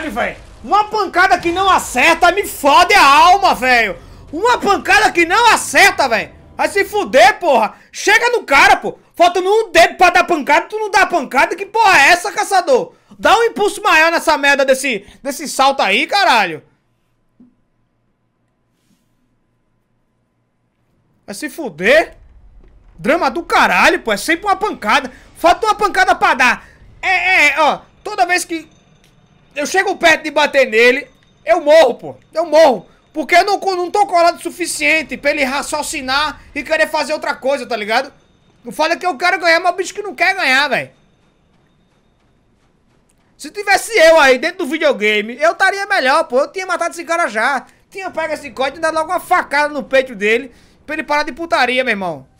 Caralho, velho. Uma pancada que não acerta me fode a alma, velho. Uma pancada que não acerta, velho. Vai se fuder, porra. Chega no cara, pô. Falta um dedo pra dar pancada, tu não dá pancada. Que porra é essa, caçador? Dá um impulso maior nessa merda desse, desse salto aí, caralho. Vai se fuder. Drama do caralho, pô. É sempre uma pancada. Falta uma pancada pra dar. É, é, ó. Toda vez que eu chego perto de bater nele, eu morro, pô. Eu morro. Porque eu não, não tô colado o suficiente pra ele raciocinar e querer fazer outra coisa, tá ligado? Não fala é que eu quero ganhar, mas o bicho que não quer ganhar, velho. Se tivesse eu aí dentro do videogame, eu estaria melhor, pô. Eu tinha matado esse cara já. Tinha pego esse código e dado logo uma facada no peito dele pra ele parar de putaria, meu irmão.